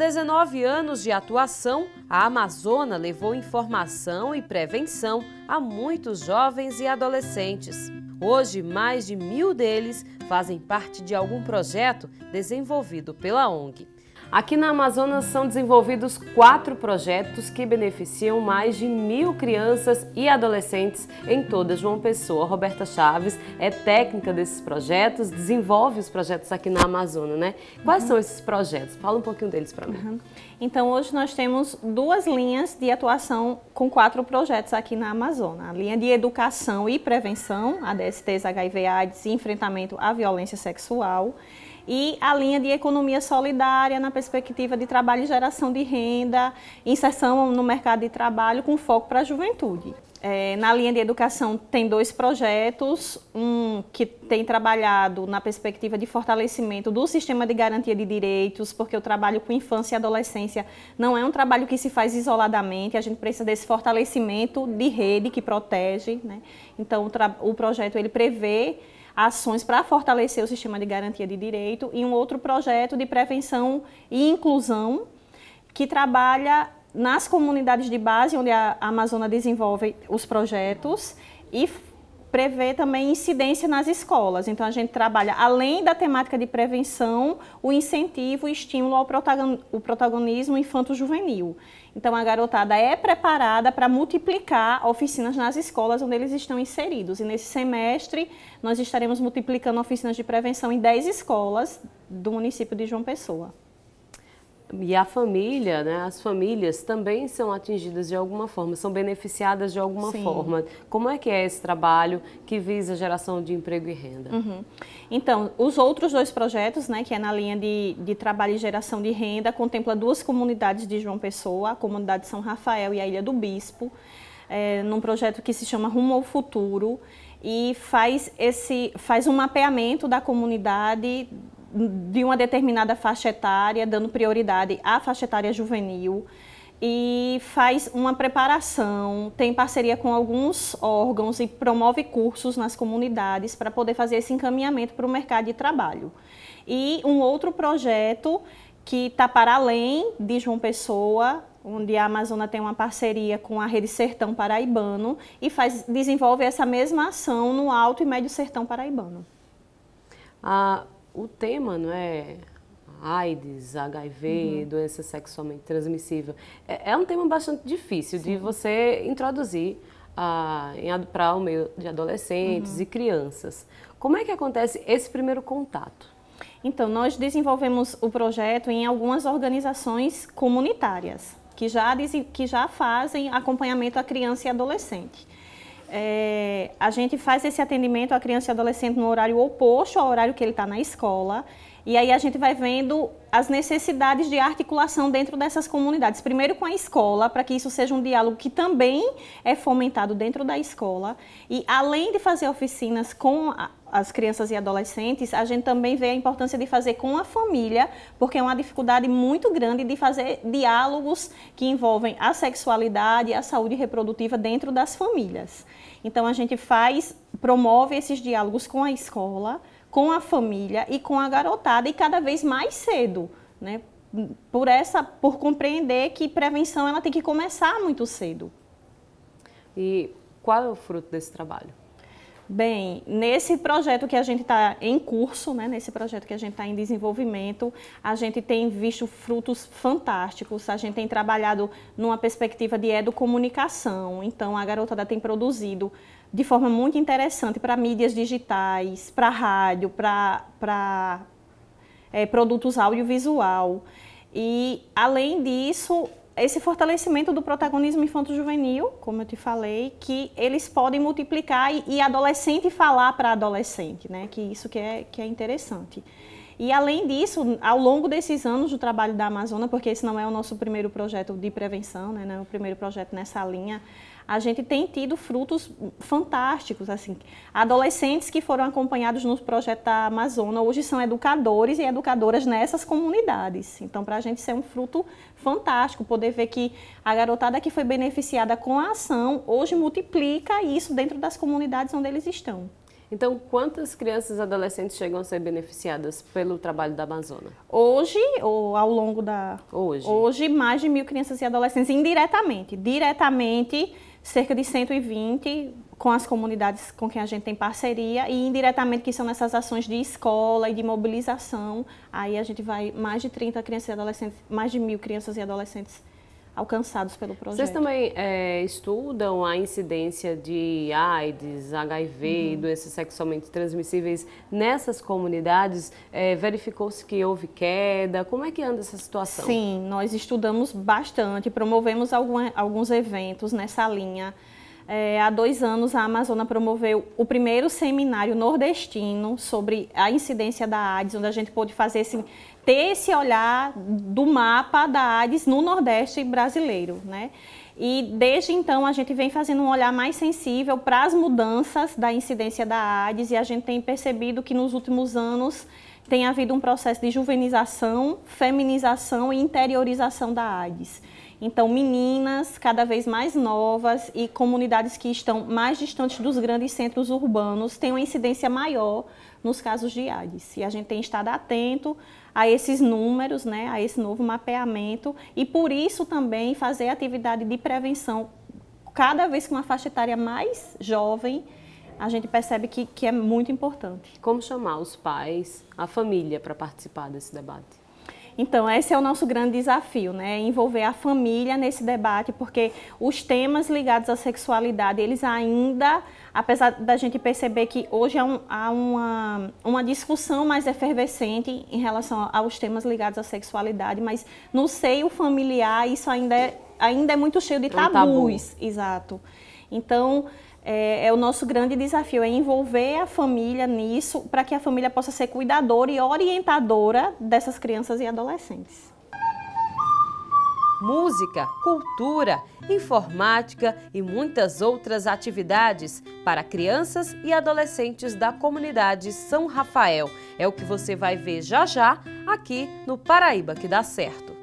19 anos de atuação, a Amazona levou informação e prevenção a muitos jovens e adolescentes. Hoje, mais de mil deles fazem parte de algum projeto desenvolvido pela ONG. Aqui na Amazonas são desenvolvidos quatro projetos que beneficiam mais de mil crianças e adolescentes em toda João Pessoa. Roberta Chaves é técnica desses projetos, desenvolve os projetos aqui na Amazônia, né? Quais uhum. são esses projetos? Fala um pouquinho deles para mim. Uhum. Então, hoje nós temos duas linhas de atuação com quatro projetos aqui na Amazônia. A linha de educação e prevenção, ADSTs, HIV, AIDS e enfrentamento à violência sexual e a linha de economia solidária na perspectiva de trabalho e geração de renda, inserção no mercado de trabalho com foco para a juventude. É, na linha de educação tem dois projetos, um que tem trabalhado na perspectiva de fortalecimento do sistema de garantia de direitos, porque o trabalho com infância e adolescência não é um trabalho que se faz isoladamente, a gente precisa desse fortalecimento de rede que protege, né? Então o, o projeto ele prevê ações para fortalecer o sistema de garantia de direito e um outro projeto de prevenção e inclusão que trabalha nas comunidades de base onde a Amazônia desenvolve os projetos e prevê também incidência nas escolas. Então a gente trabalha, além da temática de prevenção, o incentivo e estímulo ao protagonismo infanto-juvenil. Então a garotada é preparada para multiplicar oficinas nas escolas onde eles estão inseridos. E nesse semestre nós estaremos multiplicando oficinas de prevenção em 10 escolas do município de João Pessoa. E a família, né, as famílias também são atingidas de alguma forma, são beneficiadas de alguma Sim. forma. Como é que é esse trabalho que visa a geração de emprego e renda? Uhum. Então, os outros dois projetos, né, que é na linha de, de trabalho e geração de renda, contempla duas comunidades de João Pessoa, a comunidade São Rafael e a Ilha do Bispo, é, num projeto que se chama Rumo ao Futuro e faz, esse, faz um mapeamento da comunidade de uma determinada faixa etária, dando prioridade à faixa etária juvenil e faz uma preparação, tem parceria com alguns órgãos e promove cursos nas comunidades para poder fazer esse encaminhamento para o mercado de trabalho. E um outro projeto que está para além de João Pessoa, onde a Amazônia tem uma parceria com a Rede Sertão Paraibano e faz, desenvolve essa mesma ação no Alto e Médio Sertão Paraibano. Ah o tema não é AIDS, HIV, uhum. doença sexualmente transmissível. É, é, um tema bastante difícil Sim. de você introduzir ah, para o meio de adolescentes uhum. e crianças. Como é que acontece esse primeiro contato? Então, nós desenvolvemos o projeto em algumas organizações comunitárias que já, que já fazem acompanhamento à criança e adolescente é, a gente faz esse atendimento à criança e adolescente no horário oposto ao horário que ele está na escola. E aí a gente vai vendo as necessidades de articulação dentro dessas comunidades. Primeiro com a escola, para que isso seja um diálogo que também é fomentado dentro da escola. E além de fazer oficinas com a, as crianças e adolescentes, a gente também vê a importância de fazer com a família, porque é uma dificuldade muito grande de fazer diálogos que envolvem a sexualidade, e a saúde reprodutiva dentro das famílias. Então a gente faz, promove esses diálogos com a escola, com a família e com a garotada e cada vez mais cedo, né? Por essa, por compreender que prevenção ela tem que começar muito cedo. E qual é o fruto desse trabalho? Bem, nesse projeto que a gente está em curso, né, nesse projeto que a gente está em desenvolvimento, a gente tem visto frutos fantásticos. A gente tem trabalhado numa perspectiva de educomunicação. Então, a Garotada tem produzido de forma muito interessante para mídias digitais, para rádio, para é, eh, produtos audiovisual. E, além disso, esse fortalecimento do protagonismo infanto-juvenil, como eu te falei, que eles podem multiplicar e, e adolescente falar para adolescente, né? Que isso que é, que é interessante. E além disso, ao longo desses anos do trabalho da Amazônia, porque esse não é o nosso primeiro projeto de prevenção, né, não é o primeiro projeto nessa linha, a gente tem tido frutos fantásticos, assim, adolescentes que foram acompanhados no projeto da Amazônia hoje são educadores e educadoras nessas comunidades. Então, para a gente ser é um fruto fantástico, poder ver que a garotada que foi beneficiada com a ação hoje multiplica isso dentro das comunidades onde eles estão. Então, quantas crianças e adolescentes chegam a ser beneficiadas pelo trabalho da Amazônia? Hoje, ou ao longo da... Hoje. Hoje, mais de mil crianças e adolescentes indiretamente. Diretamente, cerca de 120 com as comunidades com quem a gente tem parceria e indiretamente que são nessas ações de escola e de mobilização. Aí a gente vai mais de 30 crianças e adolescentes, mais de mil crianças e adolescentes alcançados pelo projeto. Vocês também é, estudam a incidência de AIDS, HIV, uhum. doenças sexualmente transmissíveis nessas comunidades? É, Verificou-se que houve queda? Como é que anda essa situação? Sim, nós estudamos bastante, promovemos algum, alguns eventos nessa linha. É, há dois anos, a Amazônia promoveu o primeiro seminário nordestino sobre a incidência da AIDS, onde a gente pôde fazer esse assim, ter esse olhar do mapa da AIDS no Nordeste brasileiro, né? E desde então a gente vem fazendo um olhar mais sensível para as mudanças da incidência da AIDS e a gente tem percebido que nos últimos anos tem havido um processo de juvenização, feminização e interiorização da AIDS. Então, meninas cada vez mais novas e comunidades que estão mais distantes dos grandes centros urbanos têm uma incidência maior nos casos de AIDS. E a gente tem estado atento a esses números, né, a esse novo mapeamento e por isso também fazer atividade de prevenção cada vez com uma faixa etária mais jovem a gente percebe que, que é muito importante. Como chamar os pais, a família para participar desse debate? Então, esse é o nosso grande desafio, né? Envolver a família nesse debate, porque os temas ligados à sexualidade, eles ainda, apesar da gente perceber que hoje há, um, há uma, uma discussão mais efervescente em relação aos temas ligados à sexualidade, mas no seio familiar isso ainda é, ainda é muito cheio de tabus. É um tabu. Exato. Então, é, é, o nosso grande desafio, é envolver a família nisso para que a família possa ser cuidadora e orientadora dessas crianças e adolescentes. Música, cultura, informática e muitas outras atividades para crianças e adolescentes da comunidade São Rafael. É o que você vai ver já já aqui no Paraíba que dá certo.